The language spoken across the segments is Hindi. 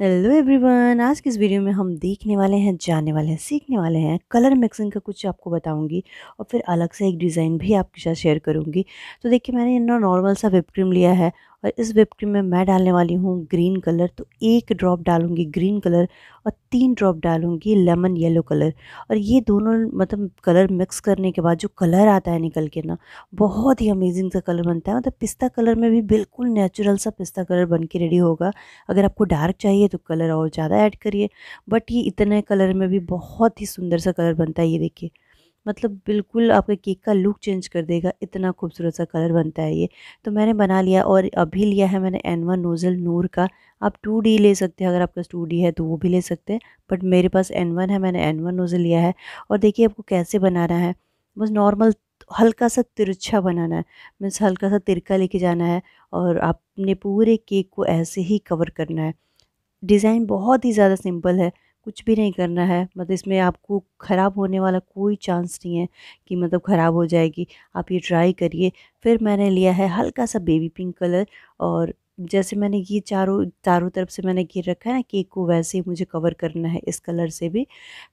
हेलो एवरीवन आज के इस वीडियो में हम देखने वाले हैं जानने वाले हैं सीखने वाले हैं कलर मिक्सिंग का कुछ आपको बताऊंगी और फिर अलग से एक डिज़ाइन भी आपके साथ शेयर करूंगी तो देखिए मैंने ना नॉर्मल सा विप क्रीम लिया है और इस विप क्रीम में मैं डालने वाली हूँ ग्रीन कलर तो एक ड्रॉप डालूँगी ग्रीन कलर और तीन ड्रॉप डालूँगी लेमन येलो कलर और ये दोनों मतलब कलर मिक्स करने के बाद जो कलर आता है निकल के ना बहुत ही अमेजिंग सा कलर बनता है मतलब पिस्ता कलर में भी बिल्कुल नेचुरल सा पिस्ता कलर बन के रेडी होगा अगर आपको डार्क चाहिए तो कलर और ज़्यादा ऐड करिए बट ये इतने कलर में भी बहुत ही सुंदर सा कलर बनता है ये देखिए मतलब बिल्कुल आपके केक का लुक चेंज कर देगा इतना खूबसूरत सा कलर बनता है ये तो मैंने बना लिया और अभी लिया है मैंने एन वन नोज़ल नूर का आप टू डी ले सकते हैं अगर आपका टू डी है तो वो भी ले सकते हैं बट मेरे पास एन वन है मैंने एन वन नोज़ल लिया है और देखिए आपको कैसे बनाना है बस नॉर्मल हल्का सा तिरछा बनाना है मीन्स हल्का सा तिरका लेके जाना है और आपने पूरे केक को ऐसे ही कवर करना है डिज़ाइन बहुत ही ज़्यादा सिंपल है कुछ भी नहीं करना है मतलब इसमें आपको ख़राब होने वाला कोई चांस नहीं है कि मतलब ख़राब हो जाएगी आप ये ट्राई करिए फिर मैंने लिया है हल्का सा बेबी पिंक कलर और जैसे मैंने ये चारों चारों तरफ से मैंने घेर रखा है ना केक को वैसे ही मुझे कवर करना है इस कलर से भी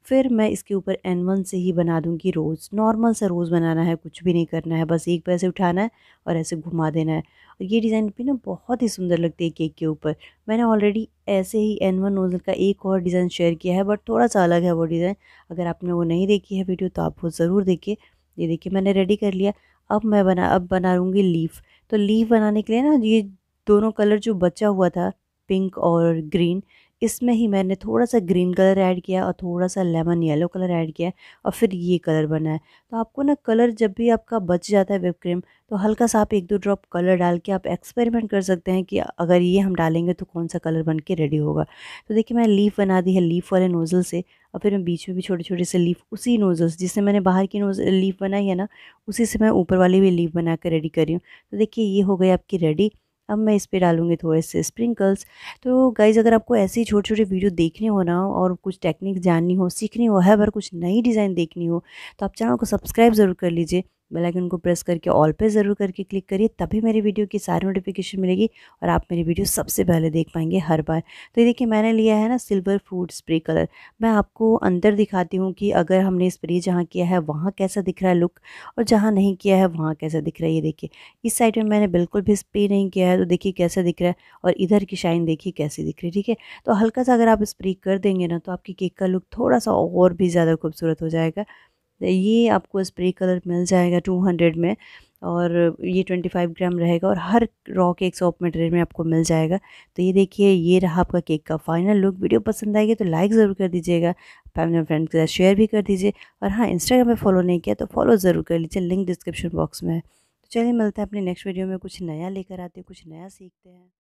फिर मैं इसके ऊपर एन वन से ही बना दूंगी रोज़ नॉर्मल सा रोज़ बनाना है कुछ भी नहीं करना है बस एक पैसे उठाना है और ऐसे घुमा देना है और ये डिज़ाइन भी ना बहुत ही सुंदर लगती है केक के ऊपर मैंने ऑलरेडी ऐसे ही एन वन नोज़ल का एक और डिज़ाइन शेयर किया है बट थोड़ा सा अलग है वो डिज़ाइन अगर आपने वो नहीं देखी है वीडियो तो आप वो ज़रूर देखिए ये देखिए मैंने रेडी कर लिया अब मैं बना अब बना लूँगी लीफ तो लीफ बनाने के लिए ना ये दोनों कलर जो बचा हुआ था पिंक और ग्रीन इसमें ही मैंने थोड़ा सा ग्रीन कलर ऐड किया और थोड़ा सा लेमन येलो कलर ऐड किया और फिर ये कलर बना है तो आपको ना कलर जब भी आपका बच जाता है विप क्रीम तो हल्का सा आप एक दो ड्रॉप कलर डाल के आप एक्सपेरिमेंट कर सकते हैं कि अगर ये हम डालेंगे तो कौन सा कलर बन के रेडी होगा तो देखिए मैंने लीफ बना दी है लीफ वाले नोज़ल से और फिर मैं बीच में भी छोटे छोटे से लीफ उसी नोज़ल्स जिससे मैंने बाहर की नोज लीफ बनाई है ना उसी से मैं ऊपर वाली भी लीफ बना कर रेडी करी हूँ तो देखिए ये हो गई आपकी रेडी अब मैं इस पर डालूंगी थोड़े से स्प्रिंकल्स तो गाइज़ अगर आपको ऐसी ही छोटे छोटे वीडियो देखने हो ना और कुछ टेक्निक जाननी हो सीखनी हो है बार कुछ नई डिज़ाइन देखनी हो तो आप चैनल को सब्सक्राइब ज़रूर कर लीजिए बेल आइकन को प्रेस करके ऑल पे ज़रूर करके क्लिक करिए तभी मेरी वीडियो की सारी नोटिफिकेशन मिलेगी और आप मेरी वीडियो सबसे पहले देख पाएंगे हर बार तो ये देखिए मैंने लिया है ना सिल्वर फूड स्प्रे कलर मैं आपको अंदर दिखाती हूँ कि अगर हमने स्प्रे जहाँ किया है वहाँ कैसा दिख रहा है लुक और जहाँ नहीं किया है वहाँ कैसा दिख रहा है ये देखिए इस साइड में मैंने बिल्कुल भी स्प्रे नहीं किया है तो देखिए कैसा दिख रहा है और इधर की शाइन देखिए कैसी दिख रही है ठीक है तो हल्का सा अगर आप स्प्रे कर देंगे ना तो आपकी केक का लुक थोड़ा सा और भी ज़्यादा खूबसूरत हो जाएगा ये आपको स्प्रे कलर मिल जाएगा टू हंड्रेड में और ये ट्वेंटी फाइव ग्राम रहेगा और हर रॉ केक सॉप मटेरियल में आपको मिल जाएगा तो ये देखिए ये रहा आपका केक का फाइनल लुक वीडियो पसंद आएगी तो लाइक ज़रूर कर दीजिएगा फैमिली फ्रेंड के साथ शेयर भी कर दीजिए और हाँ इंस्टाग्राम पर फॉलो नहीं किया तो फॉलो ज़रूर कर लीजिए लिंक डिस्क्रिप्शन बॉक्स में है तो चलिए मिलते हैं अपने नेक्स्ट वीडियो में कुछ नया लेकर आते हैं कुछ नया सीखते हैं